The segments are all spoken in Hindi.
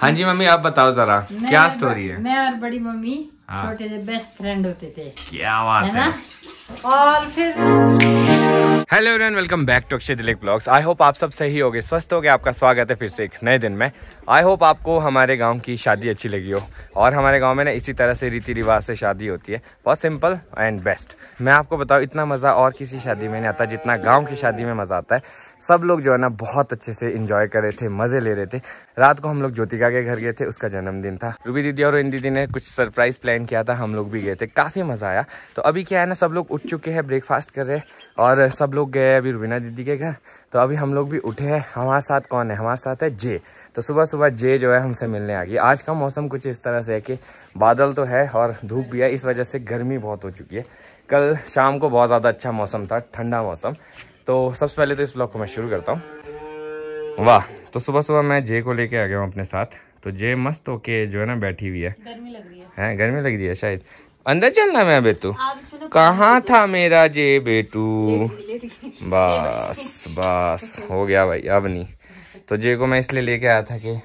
हाँ जी मम्मी आप बताओ जरा क्या स्टोरी है मैं और बड़ी मम्मी हाँ। छोटे से बेस्ट फ्रेंड होते थे क्या बात है, है ना? और फिर hello everyone welcome back to Akshay Dilip blogs I hope आप सब सही होगे स्वस्थ होगे आपका स्वागत है फिर से एक नए दिन में आई होप आपको हमारे गांव की शादी अच्छी लगी हो और हमारे गांव में ना इसी तरह से रीति रिवाज से शादी होती है बहुत सिंपल एंड बेस्ट मैं आपको बताऊँ इतना मज़ा और किसी शादी में नहीं आता जितना गाँव की शादी में मज़ा आता है सब लोग जो है ना बहुत अच्छे से इन्जॉय कर रहे थे मज़े ले रहे थे रात को हम लोग ज्योतिका के घर गए थे उसका जन्मदिन था रूबी दीदी और इन दीदी ने कुछ सरप्राइज़ प्लान किया था हम लोग भी गए थे काफ़ी मज़ा आया तो अभी क्या है ना सब लोग उठ चुके हैं ब्रेकफास्ट कर रहे हैं और सब लोग गए अभी रुबीना दीदी के घर तो अभी हम लोग भी उठे हैं हमारे साथ कौन है हमारे साथ है जे तो सुबह सुबह जे जो है हमसे मिलने आ गई आज का मौसम कुछ इस तरह से है कि बादल तो है और धूप भी है इस वजह से गर्मी बहुत हो चुकी है कल शाम को बहुत ज़्यादा अच्छा मौसम था ठंडा मौसम तो सबसे पहले तो इस ब्लॉग को मैं शुरू करता हूँ वाह तो सुबह सुबह मैं जे को लेके आ गया हूँ अपने साथ तो जे मस्त होके जो है ना बैठी हुई है गर्मी लग रही है हैं गर्मी लग रही है शायद अंदर चलना मैं बेटू तो। कहाँ था मेरा जे बेटू बस बस हो गया भाई अब नहीं तो जे को मैं इसलिए लेके आया था कि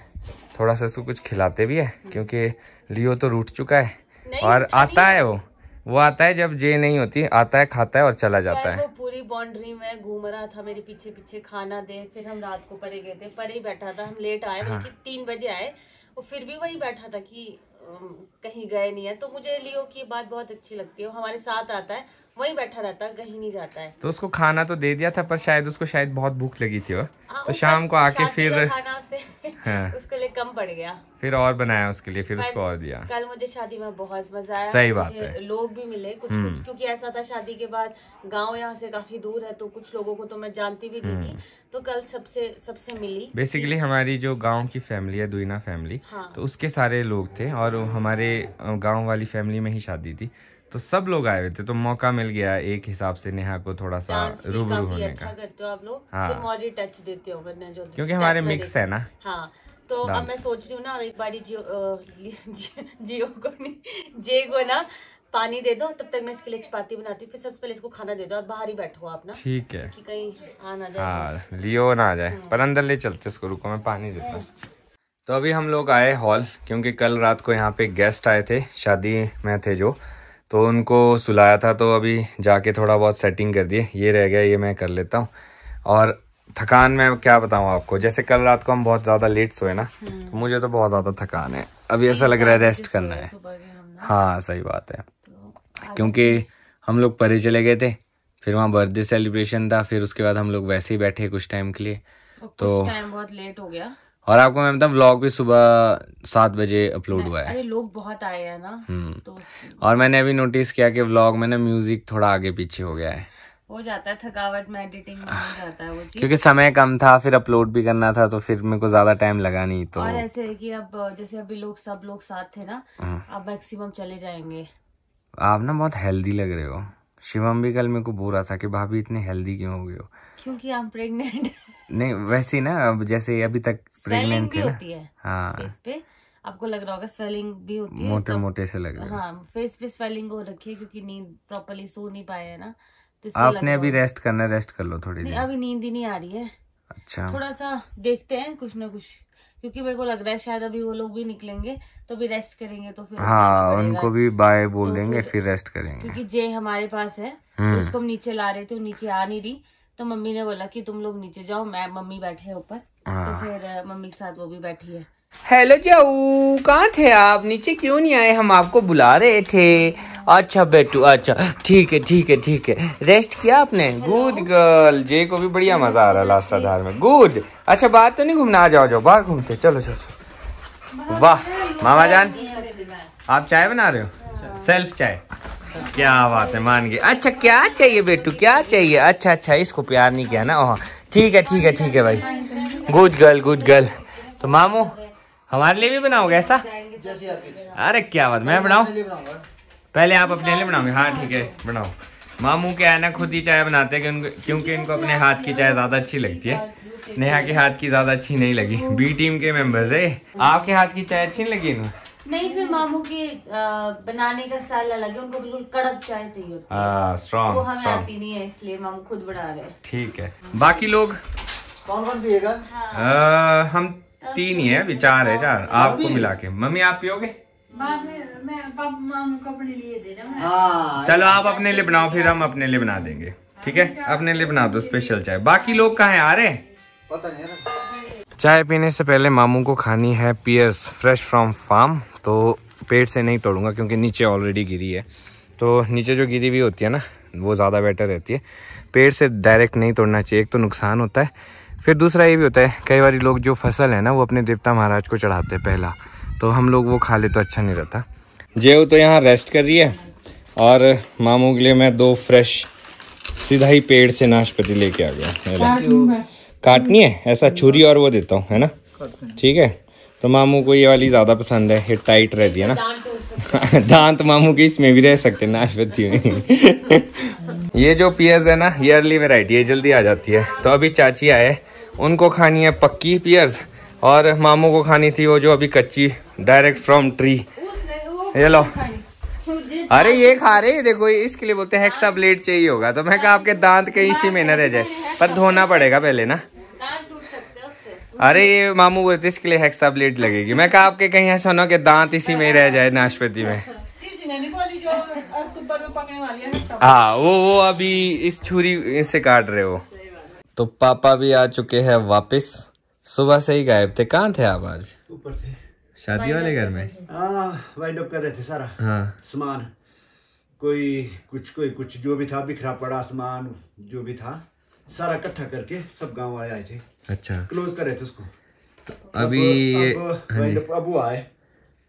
थोड़ा सा इसको कुछ खिलाते भी है क्योंकि लियो तो रूट चुका है और आता है वो वो आता है जब जे नहीं होती आता है खाता है और चला जाता है पूरी बाउंड्री में घूम रहा था मेरे पीछे पीछे खाना दे फिर हम रात को परे गए थे परे ही बैठा था हम लेट आए हाँ। बल्कि तीन बजे आए और फिर भी वही बैठा था कि कहीं गए नहीं है तो मुझे लियो की बात बहुत अच्छी लगती है वो हमारे साथ आता है वहीं बैठा रहता है कहीं नहीं जाता है तो उसको खाना तो दे दिया था पर शायद उसको शायद बहुत भूख लगी थी हाँ, तो शाम को आके फिर खाना उसे हाँ। उसके लिए कम पड़ गया फिर और बनाया उसके लिए फिर उसको और दिया कल मुझे शादी में बहुत मजा आया सही बात है लोग भी मिले कुछ कुछ हम्म। क्योंकि ऐसा था शादी के बाद गांव यहाँ से काफी दूर है तो कुछ लोगों को तो मैं जानती भी नहीं थी हम्म। तो कल सबसे सबसे मिली बेसिकली हमारी जो गाँव की फैमिली है दुईना फैमिली हाँ। तो उसके सारे लोग थे और हमारे गाँव वाली फैमिली में ही शादी थी तो सब लोग आए हुए थे तो मौका मिल गया एक हिसाब से नेहा को थोड़ा सा रूब रूब होने अच्छा का करते हो आप लोग हाँ। सिर्फ टच देते हो जो क्योंकि हमारे मिक्स है ना हाँ तो अब मैं सोच रही हूँ ना एक बार जियो जियो को नहीं जे को ना पानी दे दो तब तक मैं इसके लिए चपाती बनाती हूँ फिर सबसे पहले इसको खाना दे दो और बाहर ही बैठो आप ना ठीक है कि कहीं आ जाए हाँ, लियो ना आ जाए हाँ। पर अंदर ले चलते इसको रुको मैं पानी देता हूँ तो अभी हम लोग आए हॉल क्योंकि कल रात को यहाँ पे गेस्ट आए थे शादी में थे जो तो उनको सुलाया था तो अभी जाके थोड़ा बहुत सेटिंग कर दिए ये रह गया ये मैं कर लेता हूँ और थकान में क्या बताऊँ आपको जैसे कल रात को हम बहुत ज़्यादा लेट सोए ना हम्म। तो मुझे तो बहुत ज़्यादा थकान है अभी ऐसा लग रहा है रेस्ट करना है हाँ सही बात है तो क्योंकि हम लोग परे चले गए थे फिर वहाँ बर्थडे सेलिब्रेशन था फिर उसके बाद हम लोग वैसे ही बैठे कुछ टाइम के लिए तो टाइम बहुत लेट हो गया और आपको मैं बताऊँ व्लॉग भी सुबह सात बजे अपलोड हुआ है अरे लोग बहुत आए हैं ना हम्म। तो और मैंने अभी नोटिस किया कि व्लॉग में ना म्यूजिक थोड़ा आगे पीछे हो गया है हो जाता है थकावट में एडिटिंग में हो जाता है वो चीज क्योंकि समय कम था फिर अपलोड भी करना था तो फिर मेरे को ज्यादा टाइम लगा नहीं तो और ऐसे है कि अब जैसे अभी लोग सब लोग साथ थे ना हम्म। अब मैक्सिमम चले जाएंगे आप ना बहुत हेल्दी लग रहे हो शिवम भी कल मेरे को बोल रहा था कि भाभी इतने हेल्दी क्यों हो गए हो क्योंकि हम प्रेग्नेंट नहीं वैसे ना अब जैसे अभी तक प्रेगनेंट होती है हाँ आपको लग रहा होगा स्वेलिंग भी होती है मोटे मोटे से लग रहा है हाँ फेस पे स्वेलिंग हो रखी है क्योंकि नींद प्रॉपरली सो नहीं पाए है ना तो आपने अभी रेस्ट करना रेस्ट कर लो थोड़ी नहीं, अभी नींद ही नहीं आ रही है अच्छा थोड़ा सा देखते हैं कुछ ना कुछ क्योंकि मेरे को लग रहा है शायद अभी वो लोग भी निकलेंगे तो भी रेस्ट करेंगे तो फिर अच्छा हाँ उनको भी बाय बोल तो देंगे फिर, रेस्ट करेंगे क्योंकि जे हमारे पास है तो हम्म। उसको हम नीचे ला रहे थे नीचे आ नहीं रही तो मम्मी ने बोला कि तुम लोग नीचे जाओ मैं मम्मी बैठे ऊपर तो हाँ। फिर मम्मी के साथ वो भी बैठी है हेलो जाऊ कहाँ थे आप नीचे क्यों नहीं आए हम आपको बुला रहे थे अच्छा बेटू अच्छा ठीक है ठीक है ठीक है रेस्ट किया आपने गुड गर्ल जे को भी बढ़िया मजा आ रहा है लास्ट आधार में गुड अच्छा बात तो नहीं घूमना आ जाओ जाओ बाहर घूमते चलो चलो वाह मामा जान आप चाय बना रहे हो सेल्फ हाँ। चाय क्या बात है मान गए अच्छा क्या चाहिए बेटू क्या चाहिए अच्छा अच्छा इसको प्यार नहीं किया ना ओहा ठीक है ठीक है ठीक है भाई गुड गर्ल गुड गर्ल तो मामू हमारे लिए भी बनाओगे ऐसा अरे क्या बात मैं बनाऊ पहले आप अपने लिए बनाओगे हाँ ठीक है बनाओ मामू क्या है ना खुद ही चाय बनाते हैं क्योंकि इनको अपने हाथ की चाय ज़्यादा अच्छी लगती है नेहा के हाथ की ज़्यादा अच्छी नहीं लगी बी टीम के मेंबर्स है आपके हाथ की चाय अच्छी नहीं लगी इनको नहीं फिर मामू के बनाने का स्टाइल अलग है उनको बिल्कुल कड़क चाय चाहिए स्ट्रॉन्ग हाँ, वो हमें आती नहीं है इसलिए मामू खुद बना रहे हैं ठीक है बाकी लोग कौन कौन पिएगा हाँ। हम तीन ही है विचार है चार आपको मिला के मम्मी आप पियोगे हाँ। चलो आप अपने लिए बनाओ फिर हम अपने लिए बना देंगे ठीक है अपने लिए बना दो स्पेशल चाय बाकी लोग कहा आ रहे पता नहीं चाय पीने से पहले मामू को खानी है पियर्स फ्रेश फ्रॉम फार्म तो पेड़ से नहीं तोड़ूंगा क्योंकि नीचे ऑलरेडी गिरी है तो नीचे जो गिरी हुई होती है ना वो ज़्यादा बेटर रहती है पेड़ से डायरेक्ट नहीं तोड़ना चाहिए एक तो नुकसान होता है फिर दूसरा ये भी होता है कई बार लोग जो फसल है ना वो अपने देवता महाराज को चढ़ाते हैं पहला तो हम लोग वो खा ले तो अच्छा नहीं रहता जेव तो यहाँ रेस्ट कर रही है और मामू के लिए मैं दो फ्रेश सीधा ही पेड़ से नाशपाती लेके आ गया काटनी है ऐसा छुरी और वो देता हूँ है ना ठीक है तो मामू को ये वाली ज़्यादा पसंद है हिट टाइट रहती है ना दांत मामू के इसमें भी रह सकते हैं नाशपति में ये जो पियर्स है ना ये अर्ली वेराइटी है जल्दी आ जाती है तो अभी चाची आए उनको खानी है पक्की पियर्स और मामू को खानी थी वो जो अभी कच्ची डायरेक्ट फ्रॉम ट्री ये लो अरे ये खा रहे देखो इसके लिए बोलते हैं हेक्सा ब्लेड चाहिए होगा तो मैं कहा आपके दांत कहीं इसी में न रह जाए पर धोना पड़ेगा पहले ना अरे ये मामू बोलते इसके लिए हेक्सा ब्लेड लगेगी मैं कहा आपके कहीं ऐसा ना कि दांत इसी में ही रह जाए नाशपति में हाँ वो वो अभी इस छुरी से काट रहे हो तो पापा भी आ चुके हैं वापस सुबह से ही गायब थे कहाँ थे आप आज ऊपर से शादी वाले घर में वाइंड हाँ, अप कर रहे थे सारा हाँ सामान कोई कुछ कोई कुछ जो भी था बिखरा पड़ा सामान जो भी था सारा इकट्ठा करके सब गाँव आए आए थे अच्छा क्लोज कर रहे थे उसको तो अभी हाँ अब, वो आए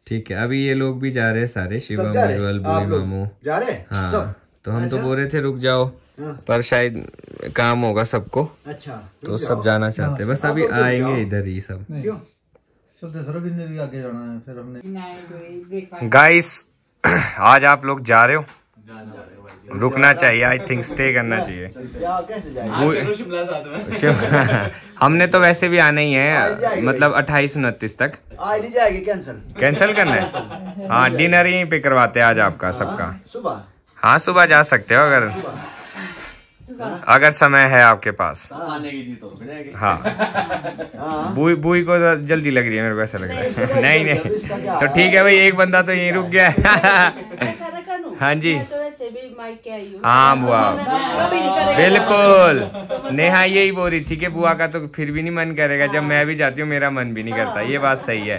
ठीक है अभी ये लोग भी जा रहे हैं सारे शिवम उज्जवल बुरी मामू जा रहे हाँ सब? तो हम तो अच्छा? तो बोल रहे थे रुक जाओ हाँ। पर शायद काम होगा सबको अच्छा तो सब जाना चाहते हैं बस अभी आएंगे इधर ही सब गाइस आज आप लोग जा रहे हो रुकना चाहिए आई थिंक स्टे करना हाँ। चाहिए तो हमने तो वैसे भी आना ही है मतलब अट्ठाईस उनतीस तक कैंसिल करना है हाँ डिनर यहीं पे करवाते हैं आज आपका हाँ। सबका सुबह हाँ सुबह जा सकते हो अगर हाँ। अगर समय है आपके पास हाँ तो बुई बुई को तो जल्दी लग रही है मेरे को ऐसा लग रहा है नहीं नहीं तो ठीक है भाई एक बंदा तो यहीं रुक गया हाँ जी तो हाँ बुआ तो बिल्कुल तो नेहा यही बोल रही थी कि बुआ का तो फिर भी नहीं मन करेगा जब मैं भी जाती हूँ मेरा मन भी नहीं करता ये बात सही है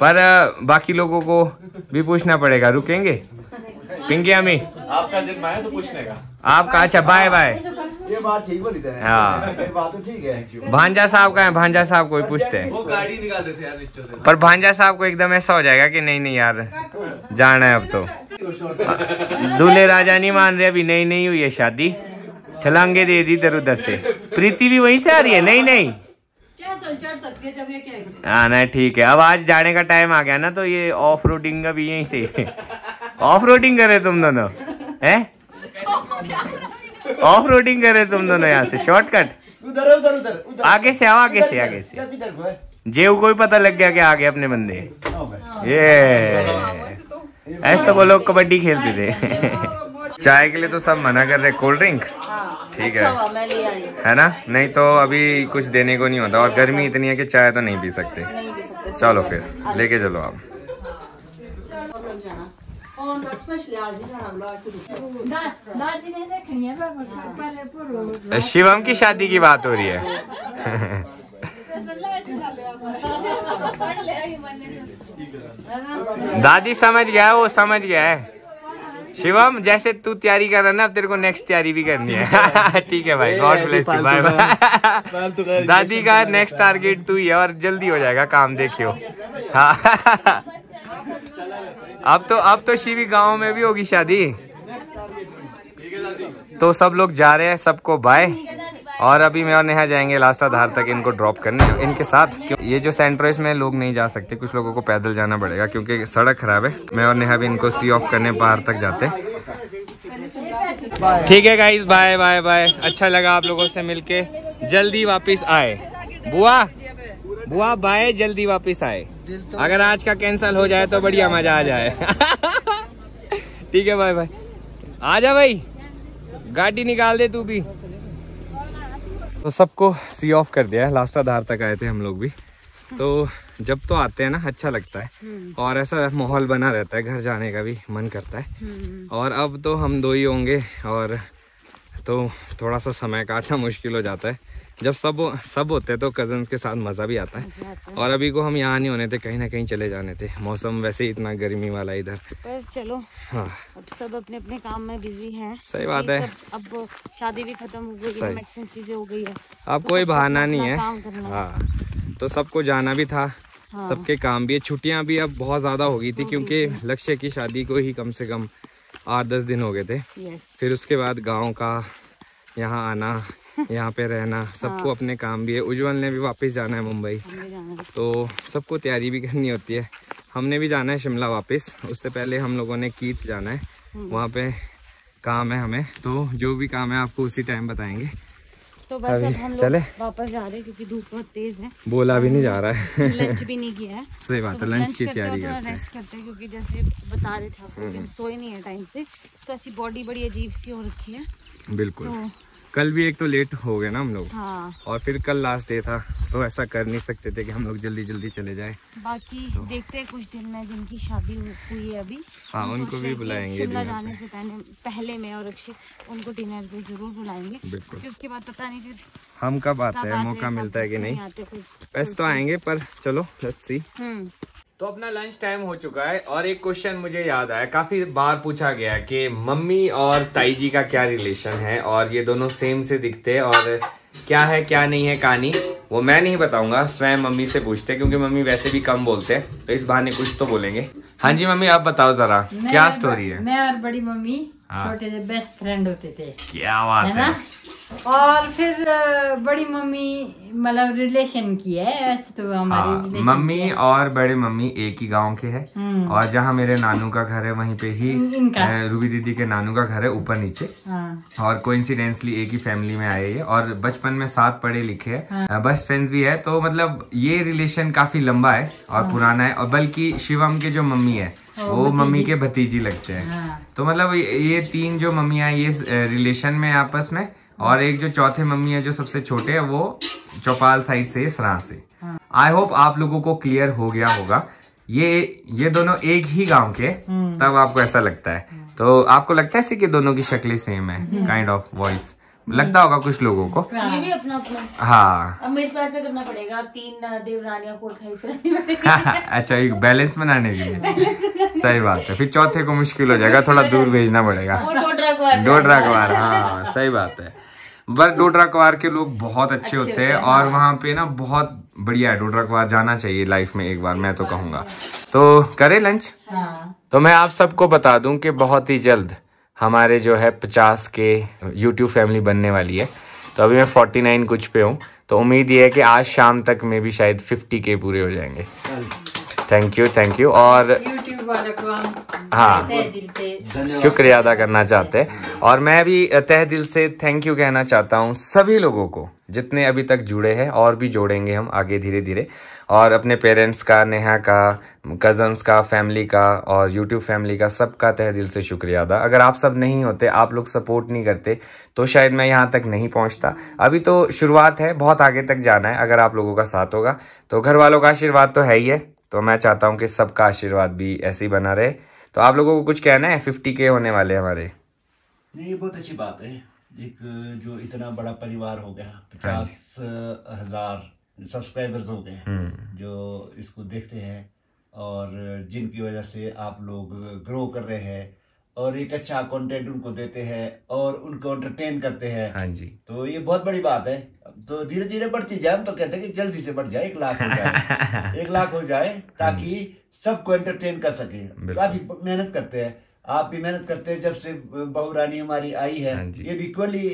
पर बाकी लोगों को भी पूछना पड़ेगा रुकेंगे पिंकी अमी आपका जिम्मा है तो पूछने का आपका अच्छा बाय बाय ये बात सही बोली थे हाँ बात तो ठीक है भांजा साहब का है भांजा साहब को पूछते हैं वो गाड़ी निकाल देते थे यार पर भांजा साहब को एकदम ऐसा हो जाएगा कि नहीं नहीं यार जाना है अब तो दूल्हे राजा नहीं मान रहे अभी नहीं नहीं हुई है शादी छलांगे दे दी इधर उधर से प्रीति भी वहीं से आ रही है नहीं नहीं हाँ नहीं ठीक है अब आज जाने का टाइम आ गया ना तो ये ऑफ रोडिंग का भी यहीं से ऑफ रोडिंग करे तुम दोनों है ऑफ रोडिंग करे तुम दोनों यहाँ से शॉर्टकट उधर उधर उधर आगे से आओ आगे से आगे से जेव को भी पता लग गया कि आगे अपने बंदे ये ऐसे तो वो लोग कबड्डी खेलते थे चाय के लिए तो सब मना कर रहे कोल्ड ड्रिंक ठीक है है ना नहीं तो अभी कुछ देने को नहीं होता और गर्मी इतनी है कि चाय तो नहीं पी सकते चलो फिर लेके चलो आप शिवम की शादी की बात हो रही है दादी समझ गया वो समझ गया है शिवम जैसे तू तैयारी कर रहा है ना अब तेरे को नेक्स्ट तैयारी भी करनी है ठीक है भाई God bless you bye bye दादी का नेक्स्ट टारगेट तू ही है और जल्दी हो जाएगा काम देखियो हाँ अब तो अब तो शिवी गांव में भी होगी शादी तो सब लोग जा रहे हैं सबको बाय और अभी मैं और नेहा जाएंगे लास्ट आधार तक इनको ड्रॉप करने इनके साथ ये जो सेंटर है इसमें लोग नहीं जा सकते कुछ लोगों को पैदल जाना पड़ेगा क्योंकि सड़क खराब है मैं और नेहा भी इनको सी ऑफ करने बाहर तक जाते ठीक है गाइस बाय बाय बाय अच्छा लगा आप लोगों से मिलके जल्दी वापस आए बुआ बुआ बाय जल्दी वापस आए तो अगर आज का कैंसिल हो जाए तो बढ़िया मजा आ जाए ठीक है भाई भाई आ जा भाई गाड़ी निकाल दे तू भी तो सबको सी ऑफ कर दिया है लास्ट आधार तक आए थे हम लोग भी तो जब तो आते हैं ना अच्छा लगता है हम्म। और ऐसा माहौल बना रहता है घर जाने का भी मन करता है हम्म। और अब तो हम दो ही होंगे और तो थोड़ा सा समय काटना मुश्किल हो जाता है जब सब सब होते हैं तो कज़न के साथ मज़ा भी आता है और अभी को हम यहाँ नहीं होने थे कहीं ना कहीं चले जाने थे मौसम वैसे ही इतना गर्मी वाला इधर पर चलो हाँ अब सब अपने अपने काम में बिजी हैं सही बात है अब शादी भी खत्म हो गई चीज़ें हो गई है अब तो कोई बहाना नहीं है हाँ तो सबको जाना भी था हाँ। सबके काम भी है छुट्टियाँ भी अब बहुत ज़्यादा हो गई थी क्योंकि लक्ष्य की शादी को ही कम से कम आठ दस दिन हो गए थे फिर उसके बाद गाँव का यहाँ आना यहाँ पे रहना सबको हाँ। अपने काम भी है उज्जवल ने भी वापस जाना है मुंबई तो सबको तैयारी भी करनी होती है हमने भी जाना है शिमला वापस उससे पहले हम लोगों ने कीत जाना है हम्म। वहाँ पे काम है हमें तो जो भी काम है आपको उसी टाइम बताएंगे तो बस अभी अब हम चले वापस जा रहे हैं क्योंकि धूप बहुत तेज है बोला भी नहीं जा रहा है लंच भी नहीं किया है सही बात है लंच तो की तैयारी करते हैं क्योंकि जैसे बता रहे थे हम्म। सोए नहीं है टाइम से तो ऐसी बॉडी बड़ी अजीब सी हो रखी है बिल्कुल तो कल भी एक तो लेट हो गए ना हम लोग हाँ। और फिर कल लास्ट डे था तो ऐसा कर नहीं सकते थे कि हम लोग जल्दी जल्दी चले जाए बाकी तो, देखते हैं कुछ दिन में जिनकी शादी हुई है अभी हाँ उनको भी बुलाएंगे जाने से पहले मैं और अक्षय उनको डिनर पे जरूर बुलाएंगे बिल्कुल उसके बाद पता नहीं फिर हम कब आते हैं मौका मिलता है की नहीं वैसे तो आएंगे पर चलो लेट्स हम्म। सी तो अपना लंच टाइम हो चुका है और एक क्वेश्चन मुझे याद आया काफ़ी बार पूछा गया कि मम्मी और ताई जी का क्या रिलेशन है और ये दोनों सेम से दिखते हैं और क्या है क्या नहीं है कहानी वो मैं नहीं बताऊंगा स्वयं मम्मी से पूछते क्योंकि मम्मी वैसे भी कम बोलते हैं तो इस बहाने कुछ तो बोलेंगे हाँ जी मम्मी आप बताओ जरा क्या स्टोरी है मैं और बड़ी मम्मी हाँ। छोटे हाँ। बेस्ट फ्रेंड होते थे क्या बात है, है? और फिर बड़ी मम्मी मतलब रिलेशन की है ऐसे तो हमारी हाँ, मम्मी और बड़े मम्मी एक ही गांव के है हम्म। और जहाँ मेरे नानू का घर है वहीं पे ही रूबी दीदी के नानू का घर है ऊपर नीचे हाँ। और कोइंसिडेंसली एक ही फैमिली में आए ये और बचपन में साथ पढ़े लिखे है हाँ। बस फ्रेंड्स भी है तो मतलब ये रिलेशन काफी लंबा है और हाँ। पुराना है और बल्कि शिवम के जो मम्मी है वो मम्मी के भतीजी लगते हैं हाँ। तो मतलब ये तीन जो मम्मी है ये रिलेशन में आपस में और एक जो चौथे मम्मी है जो सबसे छोटे है वो चौपाल साइड से सरा से आई होप आप लोगों को क्लियर हो गया होगा ये ये दोनों एक ही गांव के तब आपको ऐसा लगता है तो आपको लगता है कि दोनों की शक्लें सेम है काइंड ऑफ वॉइस लगता होगा कुछ लोगों को ये भी अपना अपना हाँ अब इसको ऐसे करना पड़ेगा तीन देवरानियां से अच्छा एक बैलेंस बनाने के लिए सही बात है फिर चौथे को मुश्किल हो जाएगा थोड़ा दूर भेजना पड़ेगा दो ड्रग हाँ सही बात है बस डोडरा कवार के लोग बहुत अच्छे, अच्छे होते हैं और हाँ। वहाँ पे ना बहुत बढ़िया है डोडरा कवार जाना चाहिए लाइफ में एक बार मैं तो कहूँगा तो करे लंच हाँ। तो मैं आप सबको बता दूं कि बहुत ही जल्द हमारे जो है पचास के यूट्यूब फैमिली बनने वाली है तो अभी मैं फोर्टी नाइन कुछ पे हूँ तो उम्मीद ये है कि आज शाम तक में भी शायद फिफ्टी के पूरे हो जाएंगे थैंक यू थैंक यू और हाँ शुक्रिया अदा करना चाहते हैं और मैं भी तह दिल से थैंक यू कहना चाहता हूँ सभी लोगों को जितने अभी तक जुड़े हैं और भी जोड़ेंगे हम आगे धीरे धीरे और अपने पेरेंट्स का नेहा का कज़न्स का फैमिली का और यूट्यूब फैमिली का सबका तह दिल से शुक्रिया अदा अगर आप सब नहीं होते आप लोग सपोर्ट नहीं करते तो शायद मैं यहाँ तक नहीं पहुँचता अभी तो शुरुआत है बहुत आगे तक जाना है अगर आप लोगों का साथ होगा तो घर वालों का आशीर्वाद तो है ही है तो मैं चाहता हूँ कि सबका आशीर्वाद भी ऐसे ही बना रहे तो आप लोगों को कुछ कहना है फिफ्टी के होने वाले हमारे ये बहुत अच्छी बात है एक जो इतना बड़ा परिवार हो गया हाँ पचास हजार सब्सक्राइबर्स हो गए हम्म। जो इसको देखते हैं और जिनकी वजह से आप लोग ग्रो कर रहे हैं और एक अच्छा कंटेंट उनको देते हैं और उनको एंटरटेन करते हैं हाँ जी तो ये बहुत बड़ी बात है तो धीरे धीरे बढ़ती जाए हम तो कहते हैं कि जल्दी से बढ़ जाए एक लाख हो जाए एक लाख हो जाए ताकि सबको एंटरटेन कर सके काफी मेहनत करते हैं आप भी मेहनत करते हैं जब से बहु रानी हमारी आई है हाँ ये भी इक्वली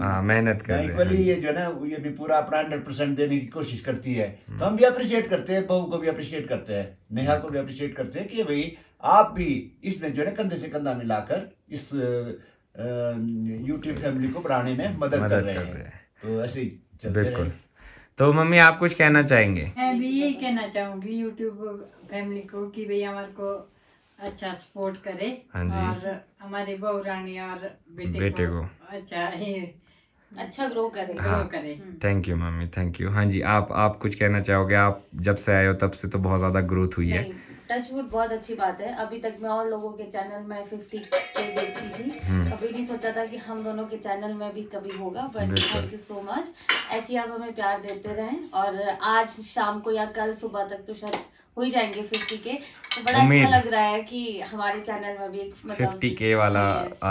हाँ, मेहनत कर इक्वली हाँ, ये जो ना ये भी पूरा अपना हंड्रेड परसेंट देने की कोशिश करती है हम्म। तो हम भी अप्रिशिएट करते हैं बहू को भी अप्रिशिएट करते हैं नेहा को भी अप्रिशिएट करते हैं कि भाई आप भी इसमें जो है कंधे से कंधा मिलाकर इस यूट्यूब फैमिली को बढ़ाने में मदद कर रहे हैं तो ऐसे ही चलते बिल्कुल तो मम्मी आप कुछ कहना चाहेंगे मैं भी यही कहना चाहूंगी यूट्यूब फैमिली को कि भाई हमारे को अच्छा सपोर्ट करे हाँ और हमारे बहु रानी और बेटे, बेटे को, को अच्छा अच्छा ग्रो करे हाँ, ग्रो करे thank you mummy thank you हाँ जी आप आप कुछ कहना चाहोगे आप जब से आए हो तब से तो बहुत ज्यादा ग्रोथ हुई है टचवुड बहुत अच्छी बात है अभी तक मैं और लोगों के चैनल में फिफ्टी के देखती थी कभी हम्म। नहीं सोचा था कि हम दोनों के चैनल में भी कभी होगा but thank you so much ऐसे आप हमें प्यार देते रहें और आज शाम को या कल सुबह तक तो शायद हो ही जाएंगे फिफ्टी के तो बड़ा अच्छा लग रहा है कि हमारे चैनल में भी फिफ्टी के मतलब वाला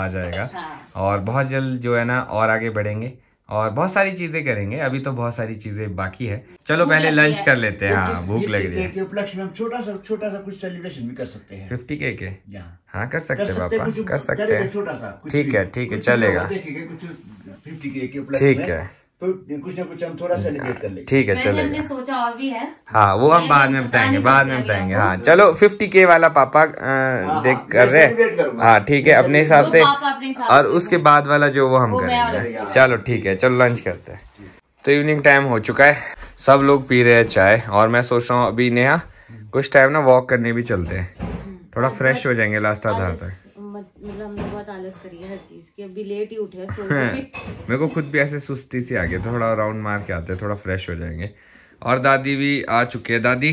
आ जाएगा हाँ। और बहुत जल्द जो है ना और आगे बढ़ेंगे और बहुत सारी चीजें करेंगे अभी तो बहुत सारी चीजें बाकी है चलो पहले लंच कर लेते हैं हाँ भूख लग रही है उपलक्ष्य में हम छोटा सा छोटा सा कुछ सेलिब्रेशन भी कर सकते हैं फिफ्टी के के हाँ।, हाँ कर सकते हैं पापा कर सकते हैं छोटा सा ठीक है ठीक है चलेगा ठीक है तो कुछ ना कुछ हम थोड़ा सेलिब्रेट कर लेंगे ठीक है चलो सोचा और भी है हाँ वो हम बाद में बताएंगे बाद में बताएंगे हाँ चलो फिफ्टी के वाला पापा हाँ, हाँ, देख कर रहे हाँ ठीक है अपने हिसाब से और उसके बाद वाला जो वो हम करेंगे चलो ठीक है चलो लंच करते हैं तो इवनिंग टाइम हो चुका है सब लोग पी रहे हैं चाय और मैं सोच रहा हूँ अभी नेहा कुछ टाइम ना वॉक करने भी चलते हैं थोड़ा फ्रेश हम्म। हो जाएंगे लास्ट आधा तक मतलब बहुत आलस है हर चीज इसके भी लेट ही उठे मेरे को खुद भी ऐसे सुस्ती सी आ थोड़ा राउंड मार के आते थोड़ा फ्रेश हो जाएंगे और दादी भी आ चुके हैं दादी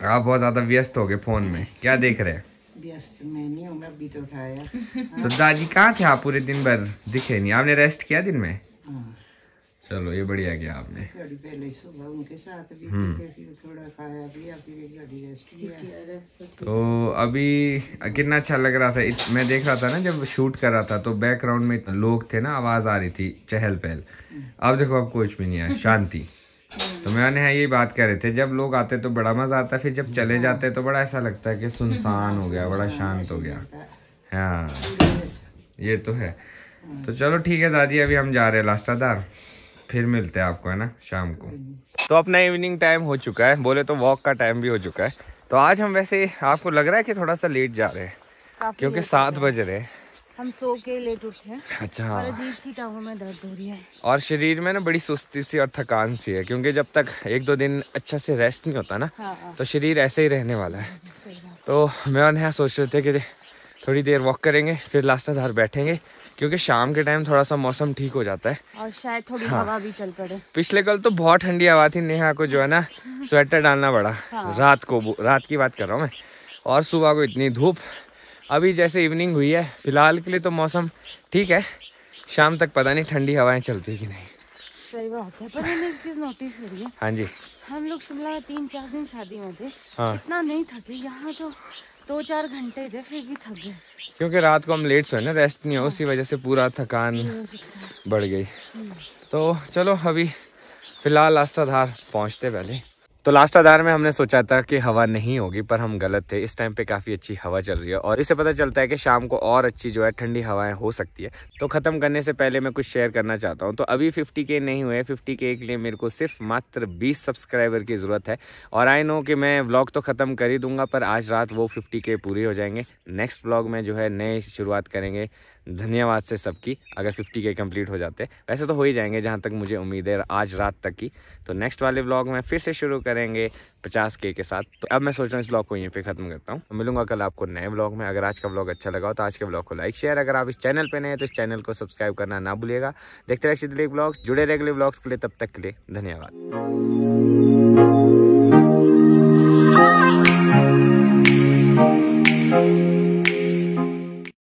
आप बहुत ज़्यादा व्यस्त हो गए फ़ोन में क्या देख रहे हैं व्यस्त मैं नहीं हूँ अभी तो उठाया तो दादी कहाँ थे आप पूरे दिन भर दिखे नहीं आपने रेस्ट किया दिन में हाँ। चलो ये बढ़िया गया आपने उनके साथ भी हम्म। थोड़ा खाया तो, तो अभी कितना अच्छा लग रहा था मैं देख रहा था ना जब शूट कर रहा था तो बैकग्राउंड में लोग थे ना आवाज़ आ रही थी चहल पहल हम्म। अब देखो अब कुछ भी नहीं आया शांति तो मैंने यहाँ यही बात कर रहे थे जब लोग आते तो बड़ा मज़ा आता फिर जब चले हाँ। जाते तो बड़ा ऐसा लगता है कि सुनसान हो गया बड़ा शांत हो गया हाँ ये तो है हाँ। तो चलो ठीक है दादी अभी हम जा रहे हैं लास्टादार फिर मिलते हैं आपको है ना शाम को तो अपना इवनिंग टाइम हो चुका है बोले तो वॉक का टाइम भी हो चुका है तो आज हम वैसे आपको लग रहा है कि थोड़ा सा लेट जा रहे हैं क्योंकि सात बज रहे हैं हम सो के लेट उठे हैं अच्छा और अजीब सी टाँगों में दर्द हो रही है और शरीर में ना बड़ी सुस्ती सी और थकान सी है क्योंकि जब तक एक दो दिन अच्छा से रेस्ट नहीं होता ना हाँ, हाँ, तो शरीर ऐसे ही रहने वाला है तो मैं और नया सोच रहे थे कि थोड़ी देर वॉक करेंगे फिर लास्ट में बैठेंगे क्योंकि शाम के टाइम थोड़ा सा मौसम ठीक हो जाता है और शायद थोड़ी हाँ। हवा भी चल पड़े पिछले कल तो बहुत ठंडी हवा थी नेहा को जो है ना स्वेटर डालना पड़ा हाँ। रात को रात की बात कर रहा हूँ मैं और सुबह को इतनी धूप अभी जैसे इवनिंग हुई है फिलहाल के लिए तो मौसम ठीक है शाम तक पता नहीं ठंडी हवाएं चलती कि नहीं चीज नोटिस हाँ जी हम लोग शिमला में तीन चार दिन शादी में थे हाँ। इतना नहीं थके यहाँ तो दो चार घंटे थे फिर भी थक गए क्योंकि रात को हम लेट सोए ना रेस्ट नहीं हो उसी वजह से पूरा थकान बढ़ गई हम्म। तो चलो अभी फिलहाल आस्था धार पहुँचते पहले तो लास्ट आधार में हमने सोचा था कि हवा नहीं होगी पर हम गलत थे इस टाइम पे काफ़ी अच्छी हवा चल रही है और इससे पता चलता है कि शाम को और अच्छी जो है ठंडी हवाएं हो सकती है तो ख़त्म करने से पहले मैं कुछ शेयर करना चाहता हूँ तो अभी 50 के नहीं हुए 50 के लिए मेरे को सिर्फ मात्र 20 सब्सक्राइबर की ज़रूरत है और आई नो कि मैं ब्लॉग तो ख़त्म कर ही दूंगा पर आज रात वो फिफ्टी पूरी हो जाएंगे नेक्स्ट ब्लॉग में जो है नए शुरुआत करेंगे धन्यवाद से सबकी अगर 50 के कंप्लीट हो जाते वैसे तो हो ही जाएंगे जहाँ तक मुझे उम्मीद है आज रात तक की तो नेक्स्ट वाले ब्लॉग में फिर से शुरू करेंगे 50 के के साथ तो अब मैं सोच रहा हूँ इस ब्लॉग को यहीं पे ख़त्म करता हूँ तो मिलूंगा कल आपको नए ब्लॉग में अगर आज का ब्लॉग अच्छा लगा हो तो आज के ब्लॉग को लाइक शेयर अगर आप इस चैनल पर नए हैं तो इस चैनल को सब्सक्राइब करना ना भूलिएगा देखते रहे सीधे ब्लॉग्स जुड़े अगले ब्लॉग्स के लिए तब तक के लिए धन्यवाद